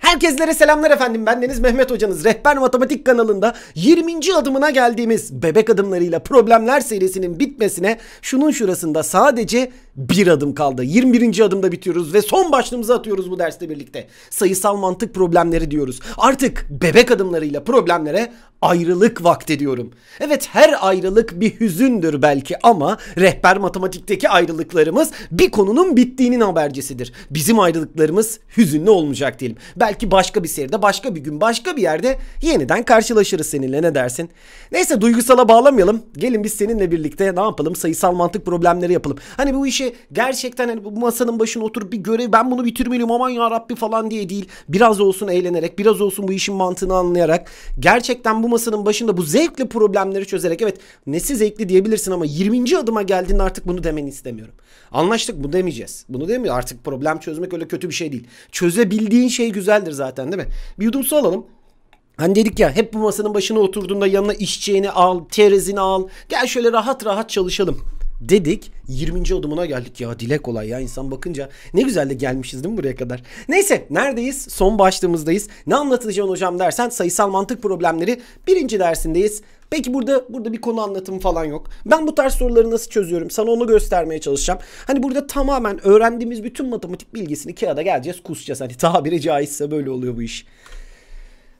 Herkeslere selamlar efendim. Ben Deniz Mehmet hocanız. Rehber Matematik kanalında 20. adımına geldiğimiz bebek adımlarıyla problemler serisinin bitmesine şunun şurasında sadece bir adım kaldı. 21. adımda bitiyoruz ve son başlığımızı atıyoruz bu derste birlikte. Sayısal mantık problemleri diyoruz. Artık bebek adımlarıyla problemlere ayrılık vakti diyorum. Evet her ayrılık bir hüzündür belki ama rehber matematikteki ayrılıklarımız bir konunun bittiğinin habercisidir. Bizim ayrılıklarımız hüzünlü olmayacak diyelim. Belki başka bir seride, başka bir gün, başka bir yerde yeniden karşılaşırız seninle ne dersin? Neyse duygusala bağlamayalım. Gelin biz seninle birlikte ne yapalım? Sayısal mantık problemleri yapalım. Hani bu işi gerçekten hani bu masanın başına oturup bir görev ben bunu bitirmeliyim aman ya Rabbi falan diye değil. Biraz olsun eğlenerek, biraz olsun bu işin mantığını anlayarak gerçekten bu Masanın başında bu zevkle problemleri çözerek evet nesi zevkli diyebilirsin ama 20. adıma geldiğinde artık bunu demeni istemiyorum. Anlaştık bu demeyeceğiz. Bunu demiyor artık problem çözmek öyle kötü bir şey değil. Çözebildiğin şey güzeldir zaten değil mi? Bir yudum su alalım. Hani dedik ya hep bu masanın başına oturduğunda yanına içeceğini al, terezini al. Gel şöyle rahat rahat çalışalım dedik. 20. adımına geldik ya dile kolay ya insan bakınca. Ne güzel de gelmişiz değil mi buraya kadar? Neyse neredeyiz? Son başlığımızdayız. Ne anlatacağım hocam dersen sayısal mantık problemleri birinci dersindeyiz. Peki burada burada bir konu anlatımı falan yok. Ben bu tarz soruları nasıl çözüyorum? Sana onu göstermeye çalışacağım. Hani burada tamamen öğrendiğimiz bütün matematik bilgisini kağıda geleceğiz kusacağız. Hani tabiri caizse böyle oluyor bu iş.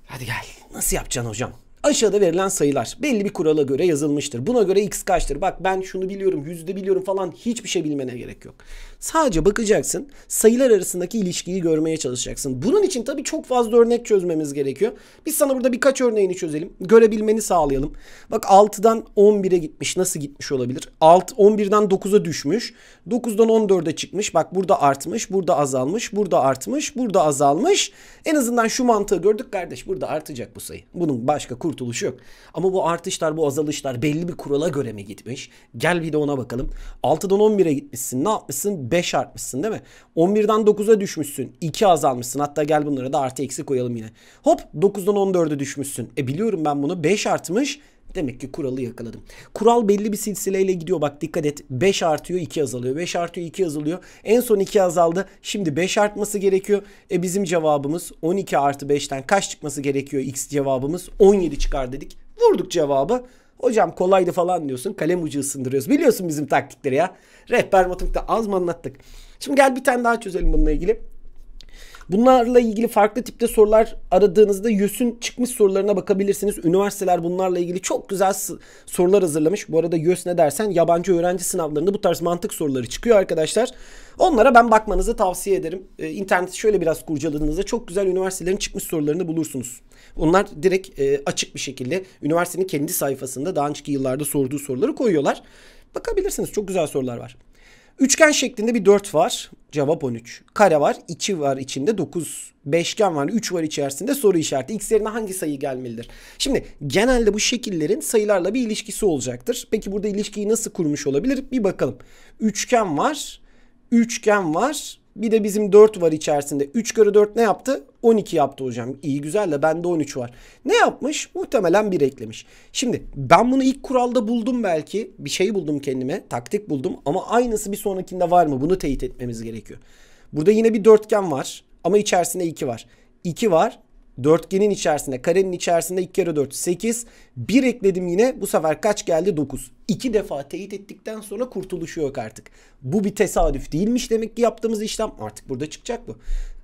Hadi gel. Nasıl yapacaksın hocam? aşağıda verilen sayılar belli bir kurala göre yazılmıştır. Buna göre x kaçtır? Bak ben şunu biliyorum, yüzde biliyorum falan hiçbir şey bilmene gerek yok. Sadece bakacaksın sayılar arasındaki ilişkiyi görmeye çalışacaksın. Bunun için tabii çok fazla örnek çözmemiz gerekiyor. Biz sana burada birkaç örneğini çözelim. Görebilmeni sağlayalım. Bak 6'dan 11'e gitmiş. Nasıl gitmiş olabilir? 6, 11'den 9'a düşmüş. 9'dan 14'e çıkmış. Bak burada artmış, burada azalmış, burada artmış, burada azalmış. En azından şu mantığı gördük kardeş. Burada artacak bu sayı. Bunun başka kurtuluşu yok. Ama bu artışlar, bu azalışlar belli bir kurala göre mi gitmiş? Gel bir de ona bakalım. 6'dan 11'e gitmişsin. Ne yapmışsın? 5 artmışsın değil mi? 11'den 9'a düşmüşsün. 2 azalmışsın. Hatta gel bunlara da artı eksi koyalım yine. Hop 9'dan 14'e düşmüşsün. E biliyorum ben bunu. 5 artmış. Demek ki kuralı yakaladım. Kural belli bir silsileyle gidiyor. Bak dikkat et. 5 artıyor 2 azalıyor. 5 artıyor 2 azalıyor. En son 2 azaldı. Şimdi 5 artması gerekiyor. E bizim cevabımız 12 artı 5'ten kaç çıkması gerekiyor? X cevabımız 17 çıkar dedik. Vurduk cevabı. Hocam kolaydı falan diyorsun. Kalem ucu ısındırıyoruz. Biliyorsun bizim taktikleri ya. Rehber matematikte az mı anlattık? Şimdi gel bir tane daha çözelim bununla ilgili. Bunlarla ilgili farklı tipte sorular aradığınızda YÖS'ün çıkmış sorularına bakabilirsiniz. Üniversiteler bunlarla ilgili çok güzel sorular hazırlamış. Bu arada YÖS ne dersen yabancı öğrenci sınavlarında bu tarz mantık soruları çıkıyor arkadaşlar. Onlara ben bakmanızı tavsiye ederim. Ee, interneti şöyle biraz kurcaladığınızda çok güzel üniversitelerin çıkmış sorularını bulursunuz. Onlar direkt e, açık bir şekilde üniversitenin kendi sayfasında daha önceki yıllarda sorduğu soruları koyuyorlar. Bakabilirsiniz çok güzel sorular var. Üçgen şeklinde bir 4 var. Cevap 13. Kare var. 2 var içinde. 9. Beşgen var. 3 var içerisinde. Soru işareti. X yerine hangi sayı gelmelidir? Şimdi genelde bu şekillerin sayılarla bir ilişkisi olacaktır. Peki burada ilişkiyi nasıl kurmuş olabilir? Bir bakalım. Üçgen var. Üçgen var. Bir de bizim 4 var içerisinde. 3 kere 4 ne yaptı? 12 yaptı hocam. İyi güzel de bende 13 var. Ne yapmış? Muhtemelen 1 eklemiş. Şimdi ben bunu ilk kuralda buldum belki. Bir şey buldum kendime. Taktik buldum. Ama aynısı bir sonrakinde var mı? Bunu teyit etmemiz gerekiyor. Burada yine bir dörtgen var. Ama içerisinde 2 var. 2 var. Dörtgenin içerisinde karenin içerisinde 2 kere 4 8. 1 ekledim yine bu sefer kaç geldi 9. 2 defa teyit ettikten sonra kurtuluşu yok artık. Bu bir tesadüf değilmiş demek ki yaptığımız işlem artık burada çıkacak bu.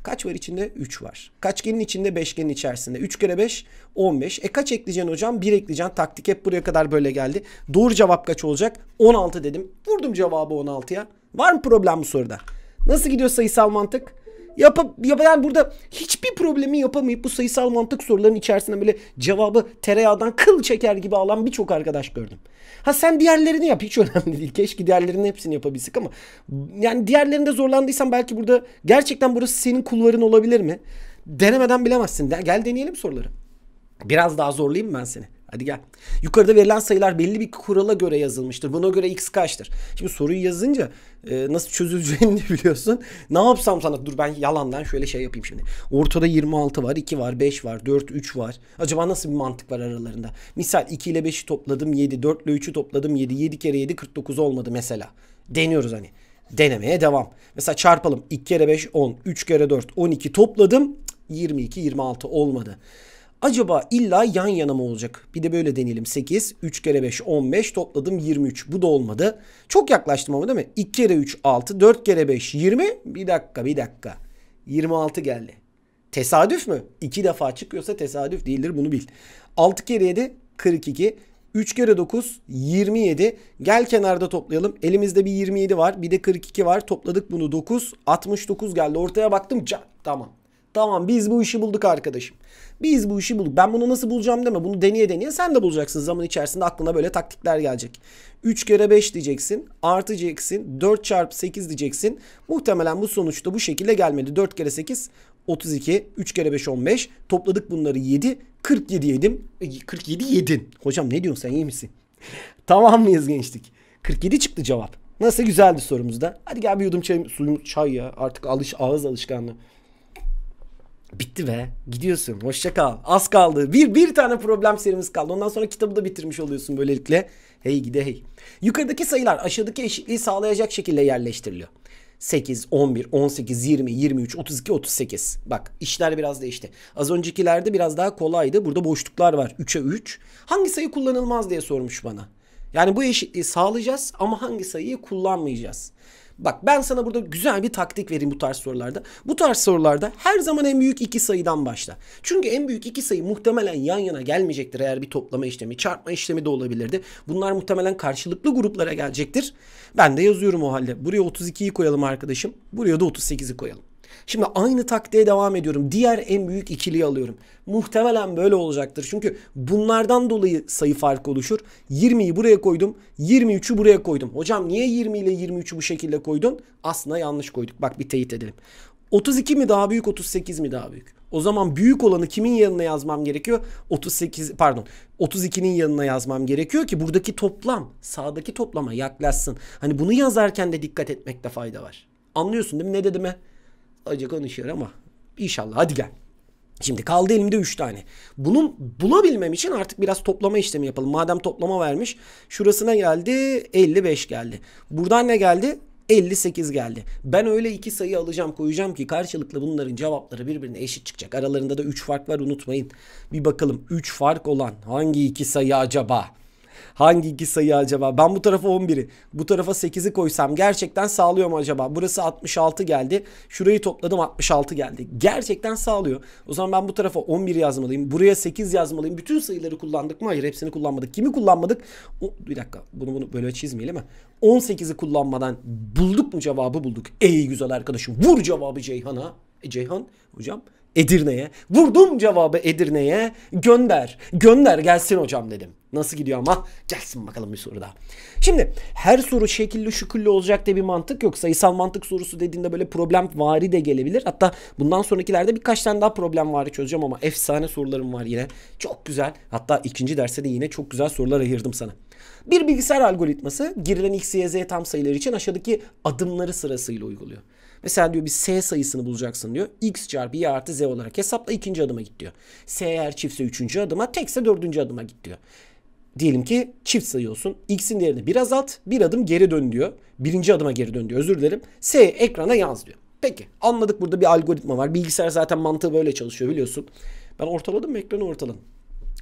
Kaç var içinde? 3 var. Kaçgenin içinde beşgenin içerisinde. 3 kere 5 15. E kaç ekleyeceksin hocam? 1 ekleyeceksin. Taktik hep buraya kadar böyle geldi. Doğru cevap kaç olacak? 16 dedim. Vurdum cevabı 16'ya. Var mı problem bu soruda? Nasıl gidiyor sayısal mantık? yapıp ya yani burada hiçbir problemi yapamayıp bu sayısal mantık sorularının içerisinde böyle cevabı tereyağdan kıl çeker gibi alan birçok arkadaş gördüm. Ha sen diğerlerini yap hiç önemli değil. Keşke diğerlerinin hepsini yapabilsek ama yani diğerlerinde zorlandıysan belki burada gerçekten burası senin kulvarın olabilir mi? Denemeden bilemezsin. Gel deneyelim soruları. Biraz daha zorlayayım ben seni. Hadi gel. Yukarıda verilen sayılar belli bir kurala göre yazılmıştır. Buna göre x kaçtır? Şimdi soruyu yazınca e, nasıl çözüleceğini biliyorsun. Ne yapsam sana? Dur ben yalandan şöyle şey yapayım şimdi. Ortada 26 var, 2 var, 5 var, 4, 3 var. Acaba nasıl bir mantık var aralarında? Misal 2 ile 5'i topladım 7, 4 ile 3'ü topladım 7, 7 kere 7 49 olmadı mesela. Deniyoruz hani. Denemeye devam. Mesela çarpalım 2 kere 5 10, 3 kere 4 12 topladım 22, 26 olmadı. Acaba illa yan yana mı olacak? Bir de böyle deneyelim. 8, 3 kere 5, 15 topladım 23. Bu da olmadı. Çok yaklaştım ama değil mi? 2 kere 3, 6, 4 kere 5, 20. Bir dakika, bir dakika. 26 geldi. Tesadüf mü? 2 defa çıkıyorsa tesadüf değildir bunu bil. 6 kere 7, 42. 3 kere 9 27. Gel kenarda toplayalım. Elimizde bir 27 var. Bir de 42 var. Topladık bunu 9. 69 geldi. Ortaya baktım. Can. Tamam. Tamam biz bu işi bulduk arkadaşım. Biz bu işi bulduk. Ben bunu nasıl bulacağım deme. Bunu deneye deneye sen de bulacaksın. Zaman içerisinde aklına böyle taktikler gelecek. 3 kere 5 diyeceksin. Artı 4 çarpı 8 diyeceksin. Muhtemelen bu sonuçta bu şekilde gelmedi. 4 kere 8 32. 3 kere 5 15. Topladık bunları 7. 47 yedim. 47 e, yedin. Hocam ne diyorsun sen iyi misin? tamam mıyız gençlik? 47 çıktı cevap. Nasıl güzeldi sorumuzda. Hadi gel bir yudum çay, suyum, çay ya. Artık alış, ağız alışkanlığı. Bitti be. Gidiyorsun. Hoşça kal. Az kaldı. Bir bir tane problem serimiz kaldı. Ondan sonra kitabı da bitirmiş oluyorsun böylelikle. Hey gide hey. Yukarıdaki sayılar aşağıdaki eşitliği sağlayacak şekilde yerleştiriliyor. 8, 11, 18, 20, 23, 32, 38. Bak işler biraz değişti. Az öncekilerde biraz daha kolaydı. Burada boşluklar var. 3'e 3. Hangi sayı kullanılmaz diye sormuş bana. Yani bu eşitliği sağlayacağız ama hangi sayıyı kullanmayacağız? Bak ben sana burada güzel bir taktik vereyim bu tarz sorularda. Bu tarz sorularda her zaman en büyük iki sayıdan başla. Çünkü en büyük iki sayı muhtemelen yan yana gelmeyecektir eğer bir toplama işlemi, çarpma işlemi de olabilirdi. Bunlar muhtemelen karşılıklı gruplara gelecektir. Ben de yazıyorum o halde. Buraya 32'yi koyalım arkadaşım. Buraya da 38'i koyalım. Şimdi aynı taktiğe devam ediyorum. Diğer en büyük ikiliyi alıyorum. Muhtemelen böyle olacaktır. Çünkü bunlardan dolayı sayı farkı oluşur. 20'yi buraya koydum. 23'ü buraya koydum. Hocam niye 20 ile 23'ü bu şekilde koydun? Aslında yanlış koyduk. Bak bir teyit edelim. 32 mi daha büyük 38 mi daha büyük? O zaman büyük olanı kimin yanına yazmam gerekiyor? 38 pardon 32'nin yanına yazmam gerekiyor ki buradaki toplam sağdaki toplama yaklaşsın. Hani bunu yazarken de dikkat etmekte fayda var. Anlıyorsun değil mi ne dediğimi? acı konuşuyor ama inşallah hadi gel. Şimdi kaldı elimde 3 tane. Bunun bulabilmem için artık biraz toplama işlemi yapalım. Madem toplama vermiş. Şurasına geldi 55 geldi. Buradan ne geldi? 58 geldi. Ben öyle iki sayı alacağım koyacağım ki karşılıklı bunların cevapları birbirine eşit çıkacak. Aralarında da 3 fark var unutmayın. Bir bakalım 3 fark olan hangi iki sayı acaba? Hangi iki sayı acaba? Ben bu tarafa 11'i, bu tarafa 8'i koysam gerçekten sağlıyor mu acaba? Burası 66 geldi. Şurayı topladım 66 geldi. Gerçekten sağlıyor. O zaman ben bu tarafa 11 yazmalıyım. Buraya 8 yazmalıyım. Bütün sayıları kullandık mı? Hayır hepsini kullanmadık. Kimi kullanmadık? O, bir dakika bunu bunu böyle çizmeyelim mi? 18'i kullanmadan bulduk mu cevabı bulduk. Ey güzel arkadaşım vur cevabı Ceyhan'a. E, Ceyhan hocam Edirne'ye. Vurdum cevabı Edirne'ye. Gönder. Gönder gelsin hocam dedim. Nasıl gidiyor ama? Gelsin bakalım bir soru daha. Şimdi her soru şekilli şüküllü olacak diye bir mantık yok. Sayısal mantık sorusu dediğinde böyle problem vari de gelebilir. Hatta bundan sonrakilerde birkaç tane daha problem vari çözeceğim ama efsane sorularım var yine. Çok güzel. Hatta ikinci derste de yine çok güzel sorular ayırdım sana. Bir bilgisayar algoritması girilen x, y, z tam sayıları için aşağıdaki adımları sırasıyla uyguluyor. Mesela diyor bir S sayısını bulacaksın diyor. X çarpı Y artı Z olarak hesapla ikinci adıma git diyor. S eğer çiftse üçüncü adıma, tekse dördüncü adıma git diyor. Diyelim ki çift sayı olsun. X'in değerini bir azalt, bir adım geri dön diyor. Birinci adıma geri dön diyor. Özür dilerim. S ekrana yaz diyor. Peki anladık burada bir algoritma var. Bilgisayar zaten mantığı böyle çalışıyor biliyorsun. Ben ortaladım mı ekranı ortaladım.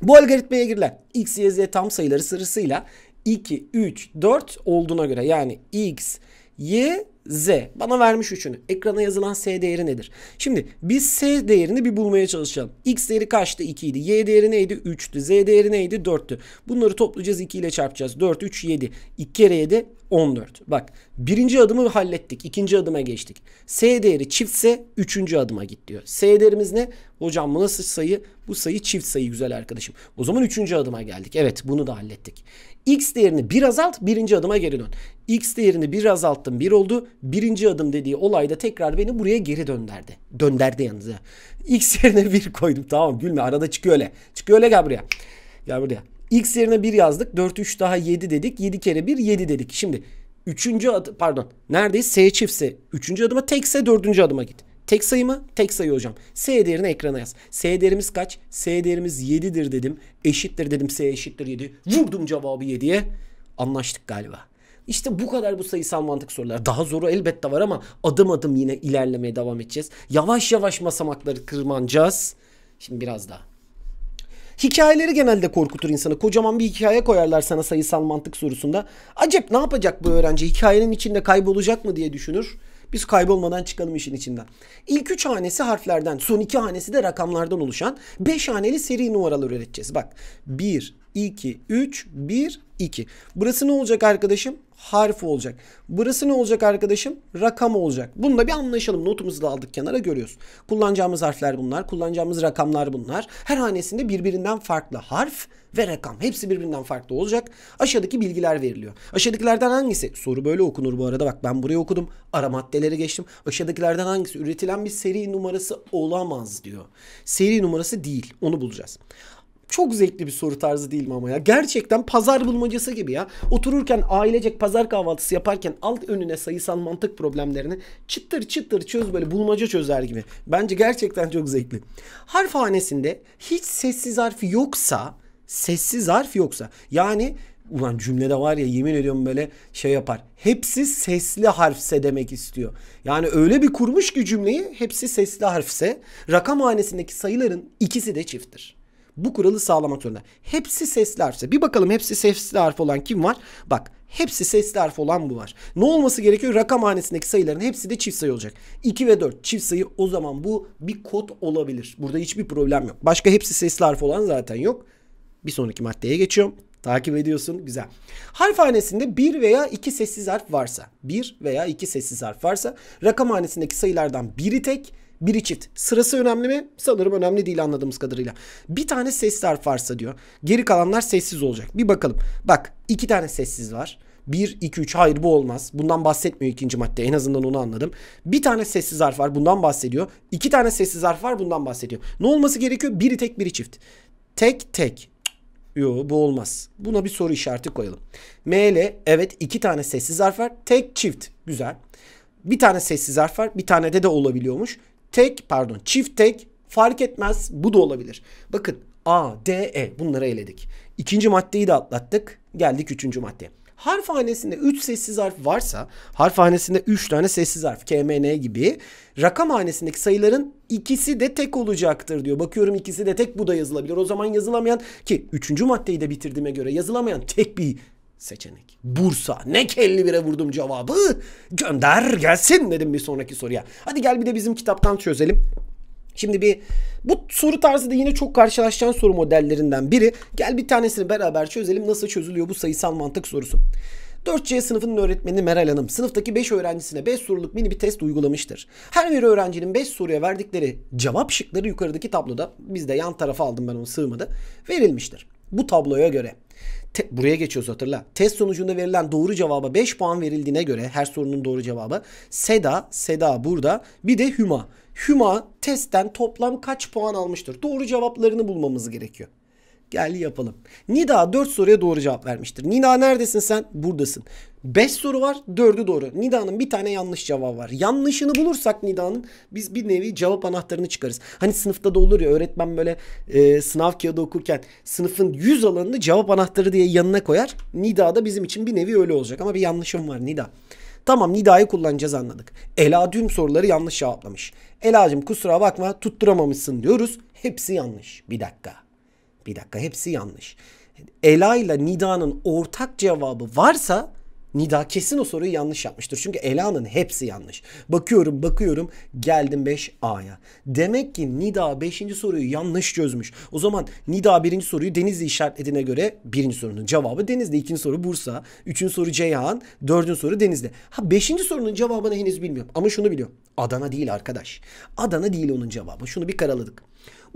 Bu algoritmaya girilen x, y, z tam sayıları sırasıyla 2, 3, 4 olduğuna göre yani x, y, Z. Bana vermiş üçünü. Ekrana yazılan S değeri nedir? Şimdi biz S değerini bir bulmaya çalışalım. X değeri kaçtı? 2 idi. Y değeri neydi? 3'tü. Z değeri neydi? 4'tü. Bunları toplayacağız 2 ile çarpacağız. 4, 3, 7. 2 kere 7 14. Bak birinci adımı hallettik. ikinci adıma geçtik. S değeri çiftse üçüncü adıma git diyor. S değerimiz ne? Hocam bu nasıl sayı? Bu sayı çift sayı güzel arkadaşım. O zaman üçüncü adıma geldik. Evet bunu da hallettik. X değerini bir azalt birinci adıma geri dön. X değerini bir azalttım bir oldu. Birinci adım dediği olayda tekrar beni buraya geri dönderdi. Dönderdi yalnız ya. X yerine bir koydum tamam gülme arada çıkıyor öyle. Çıkıyor öyle gel buraya. Gel buraya. X yerine 1 yazdık. 4 3 daha 7 dedik. 7 kere 1 7 dedik. Şimdi 3. adı pardon. Neredeyiz? S çiftse 3. adıma tekse 4. adıma git. Tek sayı mı? Tek sayı hocam. S değerini ekrana yaz. S değerimiz kaç? S değerimiz 7'dir dedim. Eşittir dedim. S eşittir 7. Vurdum cevabı 7'ye. Anlaştık galiba. İşte bu kadar bu sayısal mantık sorular. Daha zoru elbette var ama adım adım yine ilerlemeye devam edeceğiz. Yavaş yavaş masamakları kırmanacağız. Şimdi biraz daha. Hikayeleri genelde korkutur insanı. Kocaman bir hikaye koyarlar sana sayısal mantık sorusunda. Acep ne yapacak bu öğrenci? Hikayenin içinde kaybolacak mı diye düşünür. Biz kaybolmadan çıkalım işin içinden. İlk üç hanesi harflerden, son iki hanesi de rakamlardan oluşan beş haneli seri numaralar üreteceğiz. Bak 1, 2, 3, 1, 2. Burası ne olacak arkadaşım? Harf olacak. Burası ne olacak arkadaşım? Rakam olacak. Bunu da bir anlaşalım. Notumuzu da aldık kenara görüyoruz. Kullanacağımız harfler bunlar. Kullanacağımız rakamlar bunlar. Her hanesinde birbirinden farklı harf ve rakam. Hepsi birbirinden farklı olacak. Aşağıdaki bilgiler veriliyor. Aşağıdakilerden hangisi? Soru böyle okunur bu arada. Bak ben buraya okudum. Ara maddeleri geçtim. Aşağıdakilerden hangisi? Üretilen bir seri numarası olamaz diyor. Seri numarası değil. Onu bulacağız. Çok zevkli bir soru tarzı değil mi ama ya? Gerçekten pazar bulmacası gibi ya. Otururken ailecek pazar kahvaltısı yaparken alt önüne sayısal mantık problemlerini çıtır çıtır çöz böyle bulmaca çözer gibi. Bence gerçekten çok zevkli. Harf hanesinde hiç sessiz harf yoksa sessiz harf yoksa yani ulan cümlede var ya yemin ediyorum böyle şey yapar. Hepsi sesli harfse demek istiyor. Yani öyle bir kurmuş ki cümleyi hepsi sesli harfse rakam hanesindeki sayıların ikisi de çifttir. Bu kuralı sağlamak zorunda. Hepsi sesli harfse. Bir bakalım hepsi sesli harf olan kim var? Bak hepsi sesli harf olan bu var. Ne olması gerekiyor? Rakam hanesindeki sayıların hepsi de çift sayı olacak. 2 ve 4 çift sayı o zaman bu bir kod olabilir. Burada hiçbir problem yok. Başka hepsi sesli harf olan zaten yok. Bir sonraki maddeye geçiyorum. Takip ediyorsun. Güzel. Harf hanesinde bir veya iki sessiz harf varsa, bir veya iki sessiz harf varsa rakam hanesindeki sayılardan biri tek, biri çift. Sırası önemli mi? Sanırım önemli değil anladığımız kadarıyla. Bir tane sesli harf varsa diyor. Geri kalanlar sessiz olacak. Bir bakalım. Bak iki tane sessiz var. Bir, iki, üç, hayır bu olmaz. Bundan bahsetmiyor ikinci madde. En azından onu anladım. Bir tane sessiz harf var bundan bahsediyor. İki tane sessiz harf var bundan bahsediyor. Ne olması gerekiyor? Biri tek biri çift. Tek tek. Yo bu olmaz. Buna bir soru işareti koyalım. ML evet iki tane sessiz harf var. Tek çift. Güzel. Bir tane sessiz harf var. Bir tane de de olabiliyormuş. Tek pardon çift tek fark etmez bu da olabilir. Bakın A, D, E bunları eledik. İkinci maddeyi de atlattık. Geldik üçüncü maddeye. Harf hanesinde 3 sessiz harf varsa harf hanesinde 3 tane sessiz harf K M KMN gibi rakam hanesindeki sayıların ikisi de tek olacaktır diyor. Bakıyorum ikisi de tek bu da yazılabilir. O zaman yazılamayan ki 3. maddeyi de bitirdiğime göre yazılamayan tek bir seçenek. Bursa. Ne kelli bire vurdum cevabı. Gönder gelsin dedim bir sonraki soruya. Hadi gel bir de bizim kitaptan çözelim. Şimdi bir bu soru tarzı da yine çok karşılaşacağın soru modellerinden biri. Gel bir tanesini beraber çözelim. Nasıl çözülüyor bu sayısal mantık sorusu. 4C sınıfının öğretmeni Meral Hanım sınıftaki 5 öğrencisine 5 soruluk mini bir test uygulamıştır. Her bir öğrencinin 5 soruya verdikleri cevap şıkları yukarıdaki tabloda bizde yan tarafa aldım ben onu sığmadı verilmiştir. Bu tabloya göre te, buraya geçiyoruz hatırla. Test sonucunda verilen doğru cevaba 5 puan verildiğine göre her sorunun doğru cevabı. Seda, Seda burada. Bir de Hüma. Hüma testten toplam kaç puan almıştır? Doğru cevaplarını bulmamız gerekiyor. Gel yapalım. Nida 4 soruya doğru cevap vermiştir. Nida neredesin sen? Buradasın. 5 soru var 4'ü doğru. Nida'nın bir tane yanlış cevabı var. Yanlışını bulursak Nida'nın biz bir nevi cevap anahtarını çıkarız. Hani sınıfta da olur ya öğretmen böyle e, sınav kağıdı okurken sınıfın 100 alanını cevap anahtarı diye yanına koyar. Nida da bizim için bir nevi öyle olacak ama bir yanlışım var Nida. Tamam Nida'yı kullanacağız anladık. Ela tüm soruları yanlış cevaplamış. Ela'cım kusura bakma tutturamamışsın diyoruz. Hepsi yanlış. Bir dakika. Bir dakika hepsi yanlış. Ela ile Nida'nın ortak cevabı varsa Nida kesin o soruyu yanlış yapmıştır. Çünkü Ela'nın hepsi yanlış. Bakıyorum bakıyorum geldim 5A'ya. Demek ki Nida 5. soruyu yanlış çözmüş. O zaman Nida 1. soruyu Denizli işaretlediğine göre 1. sorunun cevabı Denizli. 2. soru Bursa. 3. soru Ceyhan. 4. soru Denizli. Ha 5. sorunun cevabını henüz bilmiyorum. Ama şunu biliyorum. Adana değil arkadaş. Adana değil onun cevabı. Şunu bir karaladık.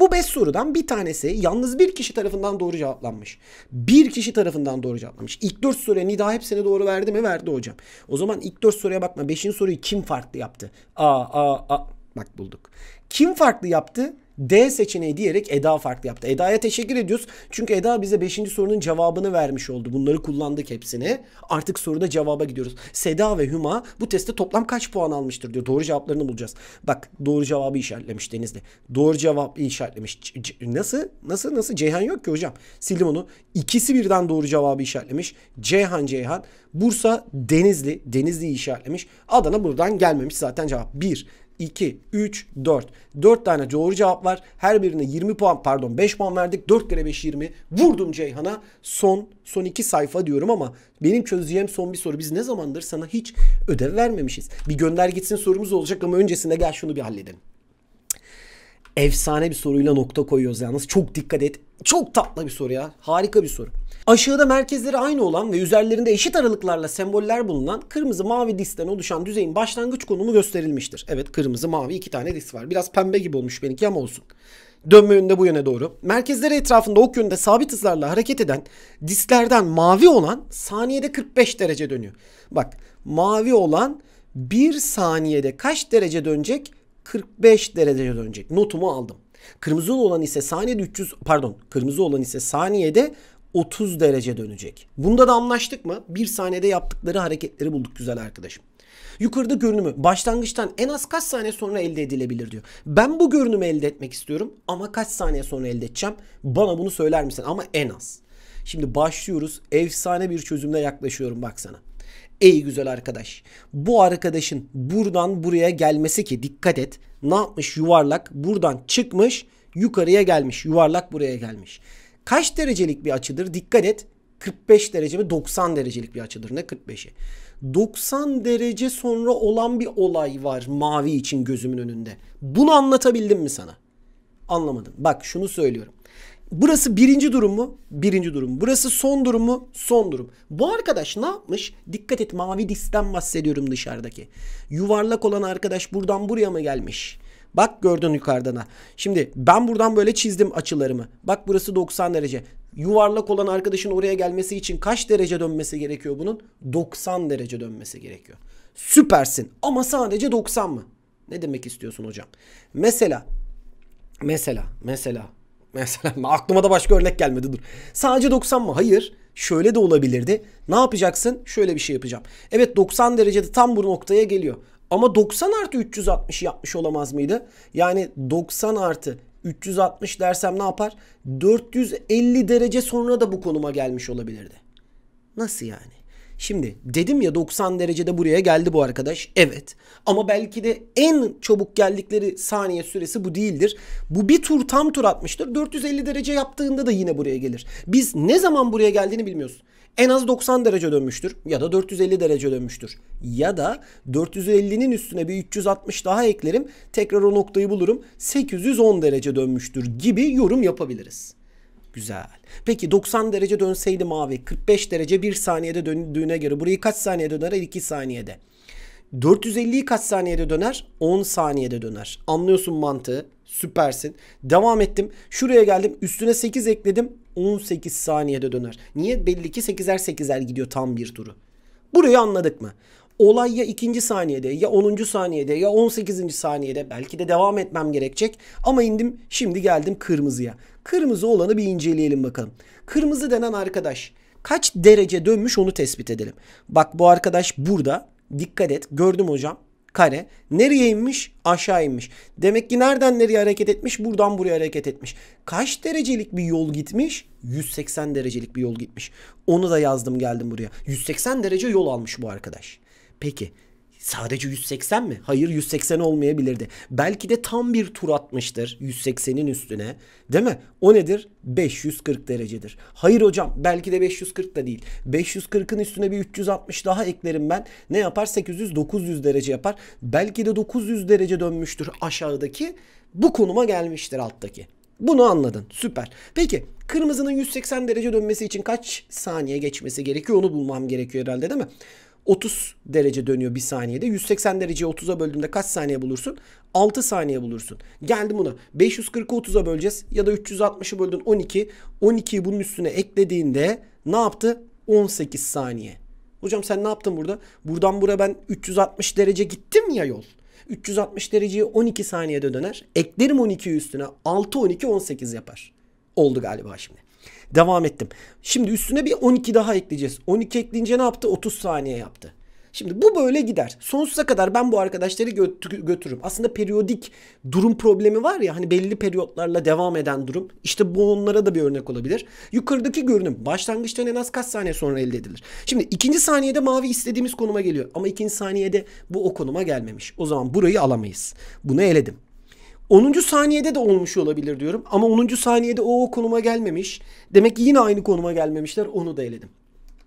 Bu 5 sorudan bir tanesi yalnız bir kişi tarafından doğru cevaplanmış. Bir kişi tarafından doğru cevaplanmış. İlk 4 soruya Nida hepsini doğru verdi mi? Verdi hocam. O zaman ilk 4 soruya bakma. 5. soruyu kim farklı yaptı? Aa aa aa. Bak bulduk. Kim farklı yaptı? D seçeneği diyerek Eda farklı yaptı. Eda'ya teşekkür ediyoruz. Çünkü Eda bize 5. sorunun cevabını vermiş oldu. Bunları kullandık hepsini. Artık soruda cevaba gidiyoruz. Seda ve Hüma bu testte toplam kaç puan almıştır diyor. Doğru cevaplarını bulacağız. Bak doğru cevabı işaretlemiş Denizli. Doğru cevabı işaretlemiş. C- C- nasıl? Nasıl? Nasıl? Ceyhan yok ki hocam. Sildim onu. İkisi birden doğru cevabı işaretlemiş. Ceyhan Ceyhan. Bursa Denizli. Denizli'yi işaretlemiş. Adana buradan gelmemiş zaten cevap. 1. 2, 3, 4. 4 tane doğru cevap var. Her birine 20 puan pardon 5 puan verdik. 4 kere 5 20. Vurdum Ceyhan'a. Son son 2 sayfa diyorum ama benim çözeceğim son bir soru. Biz ne zamandır sana hiç ödev vermemişiz. Bir gönder gitsin sorumuz olacak ama öncesinde gel şunu bir halledelim efsane bir soruyla nokta koyuyoruz yalnız. Çok dikkat et. Çok tatlı bir soru ya. Harika bir soru. Aşağıda merkezleri aynı olan ve üzerlerinde eşit aralıklarla semboller bulunan kırmızı mavi diskten oluşan düzeyin başlangıç konumu gösterilmiştir. Evet kırmızı mavi iki tane disk var. Biraz pembe gibi olmuş benimki ama olsun. Dönme yönünde bu yöne doğru. Merkezleri etrafında ok yönünde sabit hızlarla hareket eden disklerden mavi olan saniyede 45 derece dönüyor. Bak mavi olan bir saniyede kaç derece dönecek? 45 dereceye dönecek. Notumu aldım. Kırmızı olan ise saniyede 300 pardon kırmızı olan ise saniyede 30 derece dönecek. Bunda da anlaştık mı? Bir saniyede yaptıkları hareketleri bulduk güzel arkadaşım. Yukarıda görünümü başlangıçtan en az kaç saniye sonra elde edilebilir diyor. Ben bu görünümü elde etmek istiyorum ama kaç saniye sonra elde edeceğim? Bana bunu söyler misin? Ama en az. Şimdi başlıyoruz. Efsane bir çözümle yaklaşıyorum baksana. Ey güzel arkadaş. Bu arkadaşın buradan buraya gelmesi ki dikkat et. Ne yapmış yuvarlak? Buradan çıkmış yukarıya gelmiş. Yuvarlak buraya gelmiş. Kaç derecelik bir açıdır? Dikkat et. 45 derece mi 90 derecelik bir açıdır ne 45'i. 90 derece sonra olan bir olay var mavi için gözümün önünde. Bunu anlatabildim mi sana? Anlamadım. Bak şunu söylüyorum. Burası birinci durum mu? Birinci durum. Burası son durum mu? Son durum. Bu arkadaş ne yapmış? Dikkat et mavi diskten bahsediyorum dışarıdaki. Yuvarlak olan arkadaş buradan buraya mı gelmiş? Bak gördün yukarıdana. Şimdi ben buradan böyle çizdim açılarımı. Bak burası 90 derece. Yuvarlak olan arkadaşın oraya gelmesi için kaç derece dönmesi gerekiyor bunun? 90 derece dönmesi gerekiyor. Süpersin ama sadece 90 mı? Ne demek istiyorsun hocam? Mesela mesela mesela Mesela aklıma da başka örnek gelmedi dur. Sadece 90 mı? Hayır. Şöyle de olabilirdi. Ne yapacaksın? Şöyle bir şey yapacağım. Evet 90 derecede tam bu noktaya geliyor. Ama 90 artı 360 yapmış olamaz mıydı? Yani 90 artı 360 dersem ne yapar? 450 derece sonra da bu konuma gelmiş olabilirdi. Nasıl yani? Şimdi dedim ya 90 derecede buraya geldi bu arkadaş. Evet. Ama belki de en çabuk geldikleri saniye süresi bu değildir. Bu bir tur tam tur atmıştır. 450 derece yaptığında da yine buraya gelir. Biz ne zaman buraya geldiğini bilmiyoruz. En az 90 derece dönmüştür ya da 450 derece dönmüştür. Ya da 450'nin üstüne bir 360 daha eklerim tekrar o noktayı bulurum 810 derece dönmüştür gibi yorum yapabiliriz. Güzel. Peki 90 derece dönseydi mavi 45 derece 1 saniyede döndüğüne göre burayı kaç saniyede döner? 2 saniyede. 450'yi kaç saniyede döner? 10 saniyede döner. Anlıyorsun mantığı. Süpersin. Devam ettim. Şuraya geldim. Üstüne 8 ekledim. 18 saniyede döner. Niye? Belli ki 8'er 8'er gidiyor tam bir turu. Burayı anladık mı? Olay ya 2. saniyede ya 10. saniyede ya 18. saniyede belki de devam etmem gerekecek. Ama indim şimdi geldim kırmızıya. Kırmızı olanı bir inceleyelim bakalım. Kırmızı denen arkadaş kaç derece dönmüş onu tespit edelim. Bak bu arkadaş burada. Dikkat et. Gördüm hocam. Kare. Nereye inmiş? Aşağı inmiş. Demek ki nereden nereye hareket etmiş? Buradan buraya hareket etmiş. Kaç derecelik bir yol gitmiş? 180 derecelik bir yol gitmiş. Onu da yazdım geldim buraya. 180 derece yol almış bu arkadaş. Peki Sadece 180 mi? Hayır 180 olmayabilirdi. Belki de tam bir tur atmıştır 180'in üstüne. Değil mi? O nedir? 540 derecedir. Hayır hocam belki de 540 da değil. 540'ın üstüne bir 360 daha eklerim ben. Ne yapar? 800-900 derece yapar. Belki de 900 derece dönmüştür aşağıdaki. Bu konuma gelmiştir alttaki. Bunu anladın. Süper. Peki kırmızının 180 derece dönmesi için kaç saniye geçmesi gerekiyor? Onu bulmam gerekiyor herhalde değil mi? 30 derece dönüyor bir saniyede. 180 dereceyi 30'a böldüğümde kaç saniye bulursun? 6 saniye bulursun. Geldim buna. 540'ı 30'a böleceğiz ya da 360'ı böldün 12. 12'yi bunun üstüne eklediğinde ne yaptı? 18 saniye. Hocam sen ne yaptın burada? Buradan buraya ben 360 derece gittim ya yol. 360 dereceyi 12 saniyede döner. Eklerim 12'yi üstüne. 6 12 18 yapar. Oldu galiba şimdi. Devam ettim. Şimdi üstüne bir 12 daha ekleyeceğiz. 12 ekleyince ne yaptı? 30 saniye yaptı. Şimdi bu böyle gider. Sonsuza kadar ben bu arkadaşları gö- götürürüm. Aslında periyodik durum problemi var ya hani belli periyotlarla devam eden durum. İşte bu onlara da bir örnek olabilir. Yukarıdaki görünüm başlangıçtan en az kaç saniye sonra elde edilir. Şimdi ikinci saniyede mavi istediğimiz konuma geliyor. Ama ikinci saniyede bu o konuma gelmemiş. O zaman burayı alamayız. Bunu eledim. 10. saniyede de olmuş olabilir diyorum. Ama 10. saniyede o, o konuma gelmemiş. Demek ki yine aynı konuma gelmemişler. Onu da eledim.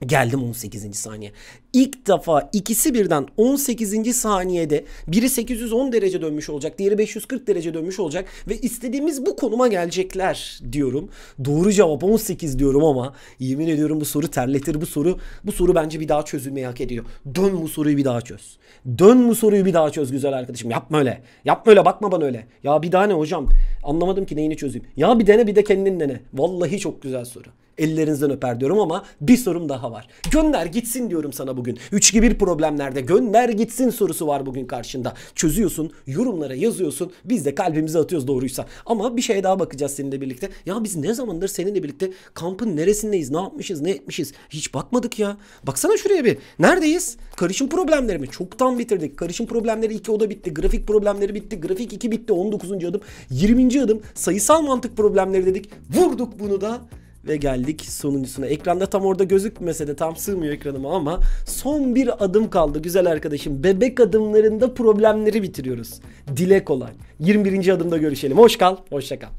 Geldim 18. saniye. İlk defa ikisi birden 18. saniyede biri 810 derece dönmüş olacak, diğeri 540 derece dönmüş olacak ve istediğimiz bu konuma gelecekler diyorum. Doğru cevap 18 diyorum ama yemin ediyorum bu soru terletir. Bu soru bu soru bence bir daha çözülmeyi hak ediyor. Dön bu soruyu bir daha çöz. Dön bu soruyu bir daha çöz güzel arkadaşım. Yapma öyle. Yapma öyle bakma bana öyle. Ya bir daha ne hocam? Anlamadım ki neyini çözeyim. Ya bir dene bir de kendin dene. Vallahi çok güzel soru. Ellerinizden öper diyorum ama bir sorum daha var. Gönder gitsin diyorum sana bugün. Üç gibi 1 problemlerde gönder gitsin sorusu var bugün karşında. Çözüyorsun, yorumlara yazıyorsun. Biz de kalbimizi atıyoruz doğruysa. Ama bir şey daha bakacağız seninle birlikte. Ya biz ne zamandır seninle birlikte kampın neresindeyiz, ne yapmışız, ne etmişiz? Hiç bakmadık ya. Baksana şuraya bir. Neredeyiz? Karışım problemleri Çoktan bitirdik. Karışım problemleri iki oda bitti. Grafik problemleri bitti. Grafik 2 bitti. 19. adım. 20. adım. Sayısal mantık problemleri dedik. Vurduk bunu da. Ve geldik sonuncusuna. Ekranda tam orada gözükmese de tam sığmıyor ekranıma ama son bir adım kaldı güzel arkadaşım. Bebek adımlarında problemleri bitiriyoruz. Dile kolay. 21. adımda görüşelim. Hoş kal, hoşça kal.